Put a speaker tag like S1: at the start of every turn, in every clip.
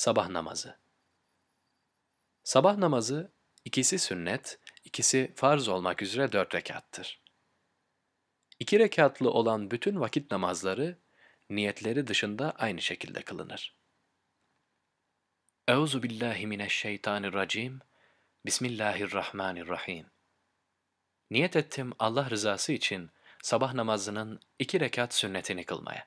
S1: Sabah namazı. Sabah namazı ikisi sünnet, ikisi farz olmak üzere dört rekattır. İki rekatlı olan bütün vakit namazları niyetleri dışında aynı şekilde kılınır. Euzu billahi mineşşeytanirracim. Bismillahirrahmanirrahim. Niyet ettim Allah rızası için sabah namazının iki rekat sünnetini kılmaya.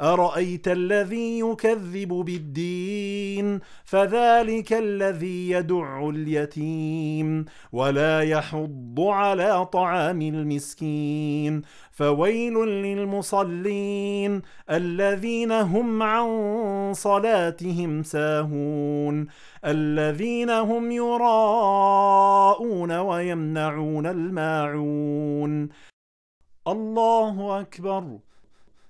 S1: أرأيت الذي يكذب بالدين فذلك الذي يدع اليتيم ولا يحض على طعام المسكين فويل للمصلين الذين هم عن صلاتهم ساهون الذين هم يراءون ويمنعون الماعون الله أكبر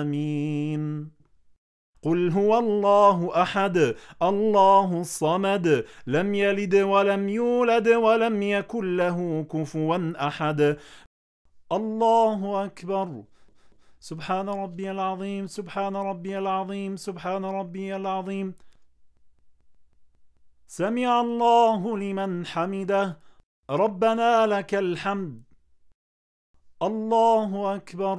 S1: آمين قل هو الله أحد الله الصمد لم يلد ولم يولد ولم يكن له كفوا أحد الله أكبر سبحان ربي العظيم سبحان ربي العظيم سبحان ربي العظيم سمع الله لمن حمده ربنا لك الحمد الله أكبر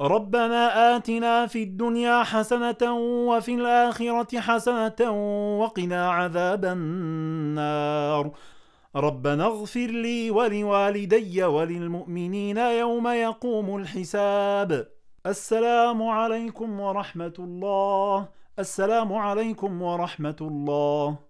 S1: ربنا آتنا في الدنيا حسنة وفي الآخرة حسنة وقنا عذاب النار ربنا اغفر لي ولوالدي وللمؤمنين يوم يقوم الحساب السلام عليكم ورحمة الله السلام عليكم ورحمة الله